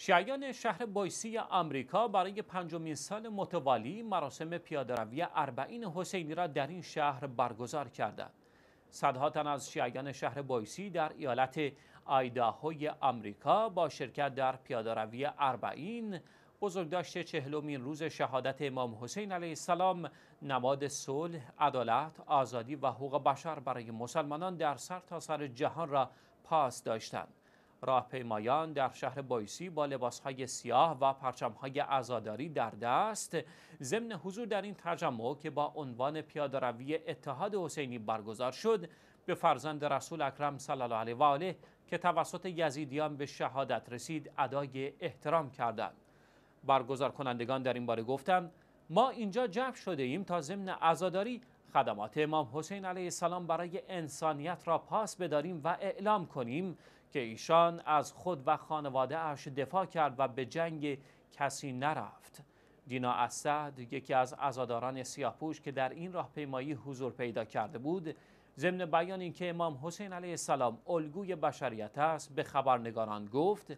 شیعیان شهر بایسی آمریکا برای پنجمین سال متوالی مراسم پیادهروی اربعین حسینی را در این شهر برگزار کردند. صدها تن از شیعیان شهر بایسی در ایالت آیداهوی آمریکا با شرکت در پیادهروی اربعین بزرگداشت چهلمین روز شهادت امام حسین علیه السلام نماد صلح، عدالت، آزادی و حقوق بشر برای مسلمانان در سرتاسر سر جهان را پاس داشتند. راهپیمایان در شهر بایسی با لباسهای سیاه و پرچمهای ازاداری در دست ضمن حضور در این تجمع که با عنوان پیادهروی اتحاد حسینی برگزار شد به فرزند رسول اکرم صلی الله علیه و آله که توسط یزیدیان به شهادت رسید ادای احترام کردند برگزار کنندگان در این باره گفتند ما اینجا جمع شده ایم تا ضمن ازاداری خدمات امام حسین علیه السلام برای انسانیت را پاس بداریم و اعلام کنیم که ایشان از خود و خانواده اش دفاع کرد و به جنگ کسی نرفت دینا اسد یکی از ازاداران سیاپوش که در این راه پیمایی حضور پیدا کرده بود ضمن بیان اینکه امام حسین علیه السلام الگوی بشریت است به خبرنگاران گفت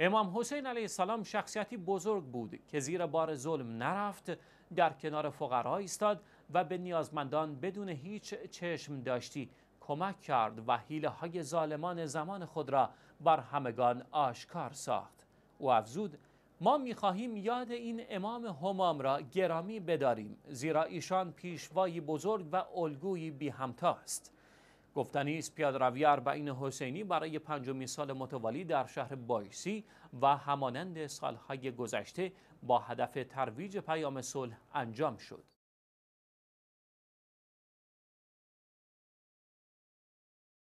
امام حسین علیه السلام شخصیتی بزرگ بود که زیر بار ظلم نرفت در کنار فقرا ایستاد و به نیازمندان بدون هیچ چشم داشتی کمک کرد و حیله های ظالمان زمان خود را بر همگان آشکار ساخت او افزود ما میخواهیم یاد این امام همام را گرامی بداریم زیرا ایشان پیشوایی بزرگ و الگویی بی همتا است گفتنی است رویار اربعین حسینی برای پنجمین سال متوالی در شهر بایسی و همانند سالهای گذشته با هدف ترویج پیام صلح انجام شد